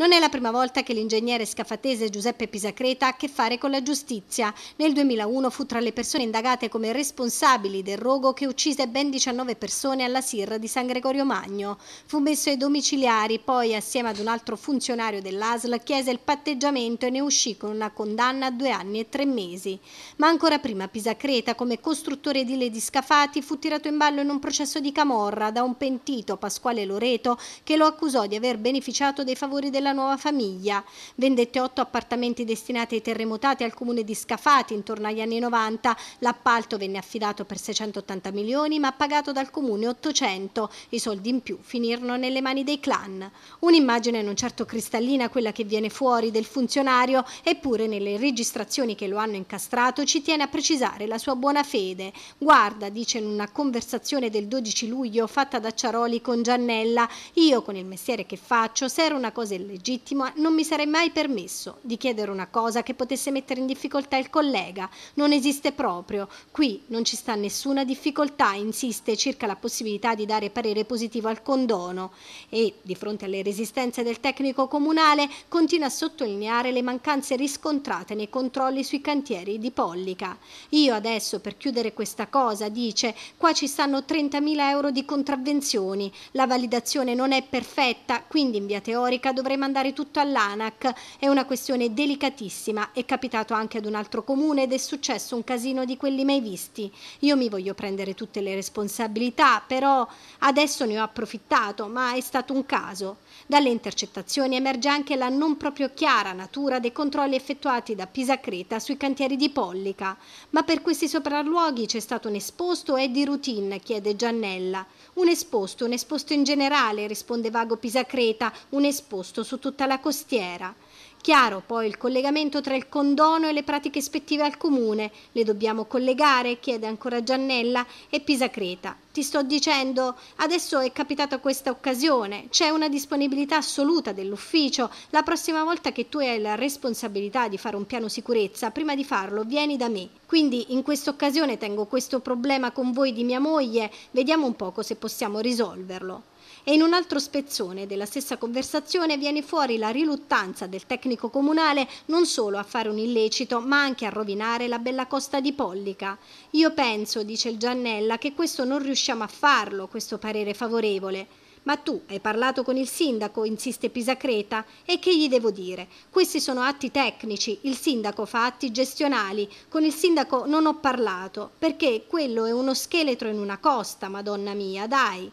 Non è la prima volta che l'ingegnere scafatese Giuseppe Pisacreta ha a che fare con la giustizia. Nel 2001 fu tra le persone indagate come responsabili del rogo che uccise ben 19 persone alla Sirra di San Gregorio Magno. Fu messo ai domiciliari, poi assieme ad un altro funzionario dell'ASL chiese il patteggiamento e ne uscì con una condanna a due anni e tre mesi. Ma ancora prima Pisacreta, come costruttore edile di scafati, fu tirato in ballo in un processo di camorra da un pentito, Pasquale Loreto, che lo accusò di aver beneficiato dei favori della alla nuova famiglia. Vendette otto appartamenti destinati ai terremotati al comune di Scafati intorno agli anni 90. L'appalto venne affidato per 680 milioni ma pagato dal comune 800. I soldi in più finirono nelle mani dei clan. Un'immagine non certo cristallina quella che viene fuori del funzionario, eppure nelle registrazioni che lo hanno incastrato ci tiene a precisare la sua buona fede. Guarda, dice in una conversazione del 12 luglio fatta da Ciaroli con Giannella, io con il mestiere che faccio, se era una cosa illecita legittimo, eh, non mi sarei mai permesso di chiedere una cosa che potesse mettere in difficoltà il collega. Non esiste proprio. Qui non ci sta nessuna difficoltà, insiste circa la possibilità di dare parere positivo al condono e, di fronte alle resistenze del tecnico comunale, continua a sottolineare le mancanze riscontrate nei controlli sui cantieri di Pollica. Io adesso, per chiudere questa cosa, dice, qua ci stanno 30.000 euro di contravvenzioni, la validazione non è perfetta, quindi in via teorica dovremmo mandare tutto all'ANAC. È una questione delicatissima, è capitato anche ad un altro comune ed è successo un casino di quelli mai visti. Io mi voglio prendere tutte le responsabilità, però adesso ne ho approfittato, ma è stato un caso. Dalle intercettazioni emerge anche la non proprio chiara natura dei controlli effettuati da Pisa Creta sui cantieri di Pollica. Ma per questi sopralluoghi c'è stato un esposto e di routine, chiede Giannella. Un esposto, un esposto in generale, risponde Vago Pisa Creta, un esposto su tutta la costiera. Chiaro poi il collegamento tra il condono e le pratiche ispettive al comune. Le dobbiamo collegare? chiede ancora Giannella e Pisa Creta. Ti sto dicendo, adesso è capitata questa occasione, c'è una disponibilità assoluta dell'ufficio. La prossima volta che tu hai la responsabilità di fare un piano sicurezza, prima di farlo vieni da me. Quindi in questa occasione tengo questo problema con voi di mia moglie, vediamo un poco se possiamo risolverlo. E in un altro spezzone della stessa conversazione viene fuori la riluttanza del tecnico comunale non solo a fare un illecito, ma anche a rovinare la bella costa di Pollica. Io penso, dice il Giannella, che questo non riusciamo a farlo, questo parere favorevole. Ma tu hai parlato con il sindaco, insiste Pisacreta, e che gli devo dire? Questi sono atti tecnici, il sindaco fa atti gestionali, con il sindaco non ho parlato, perché quello è uno scheletro in una costa, madonna mia, dai.